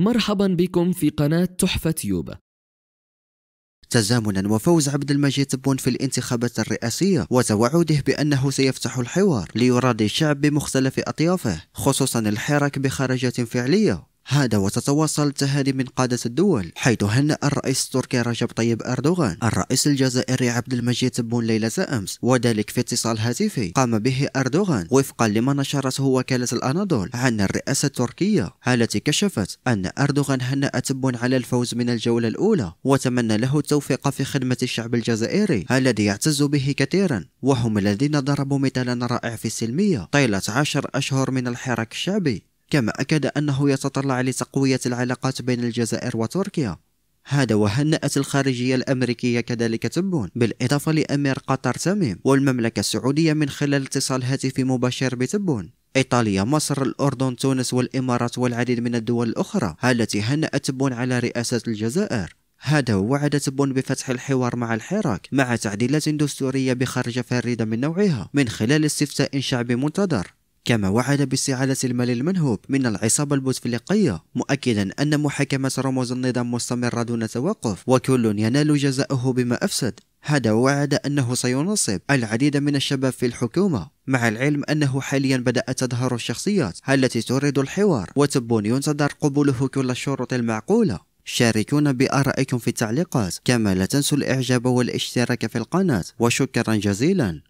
مرحبا بكم في قناة تحفة يوبا تزامنا وفوز عبد المجيد تبون في الانتخابات الرئاسية وتوعده بأنه سيفتح الحوار ليراضي الشعب بمختلف أطيافه خصوصا الحراك بخرجات فعلية هذا وتتواصل تهاني من قادة الدول حيث هنأ الرئيس التركي رجب طيب أردوغان الرئيس الجزائري عبد المجيد تبون ليلة أمس وذلك في اتصال هاتفي قام به أردوغان وفقا لما نشرته وكالة الأناضول عن الرئاسة التركية التي كشفت أن أردوغان هنأ تبون على الفوز من الجولة الأولى وتمنى له التوفيق في خدمة الشعب الجزائري الذي يعتز به كثيرا وهم الذين ضربوا مثالا رائع في السلمية طيلة عشر أشهر من الحراك الشعبي كما أكد أنه يتطلع لتقوية العلاقات بين الجزائر وتركيا هذا وهنأت الخارجية الأمريكية كذلك تبون بالإضافة لأمير قطر تميم والمملكة السعودية من خلال اتصال هاتفي مباشر بتبون إيطاليا مصر الأردن تونس والإمارات والعديد من الدول الأخرى التي هنأت تبون على رئاسة الجزائر هذا وعد تبون بفتح الحوار مع الحراك مع تعديلات دستورية بخرجة فريدة من نوعها من خلال استفتاء شعبي منتظر كما وعد باستعادة المال المنهوب من العصابة البوتفليقية مؤكدا أن محاكمة رموز النظام مستمرة دون توقف وكل ينال جزاؤه بما أفسد هذا وعد أنه سينصب العديد من الشباب في الحكومة مع العلم أنه حاليا بدأت تظهر الشخصيات التي تريد الحوار وتب ينتظر قبوله كل الشروط المعقولة شاركونا بآرائكم في التعليقات كما لا تنسوا الإعجاب والاشتراك في القناة وشكرا جزيلا